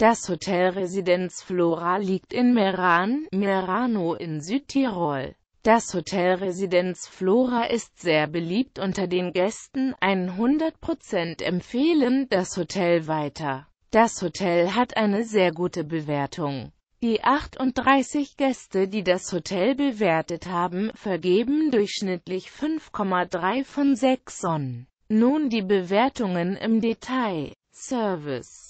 Das Hotel Residenz Flora liegt in Meran, Merano in Südtirol. Das Hotel Residenz Flora ist sehr beliebt unter den Gästen, 100% empfehlen das Hotel weiter. Das Hotel hat eine sehr gute Bewertung. Die 38 Gäste, die das Hotel bewertet haben, vergeben durchschnittlich 5,3 von 6 Sonnen. Nun die Bewertungen im Detail. Service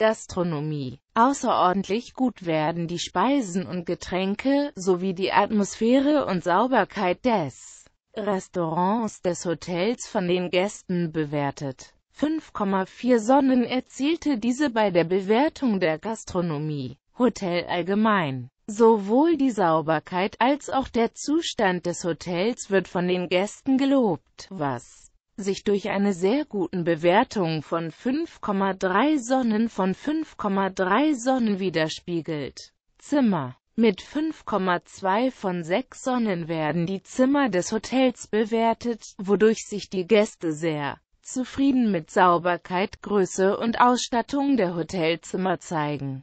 Gastronomie. Außerordentlich gut werden die Speisen und Getränke, sowie die Atmosphäre und Sauberkeit des Restaurants des Hotels von den Gästen bewertet. 5,4 Sonnen erzielte diese bei der Bewertung der Gastronomie, Hotel allgemein. Sowohl die Sauberkeit als auch der Zustand des Hotels wird von den Gästen gelobt, was sich durch eine sehr guten Bewertung von 5,3 Sonnen von 5,3 Sonnen widerspiegelt. Zimmer mit 5,2 von 6 Sonnen werden die Zimmer des Hotels bewertet, wodurch sich die Gäste sehr zufrieden mit Sauberkeit, Größe und Ausstattung der Hotelzimmer zeigen.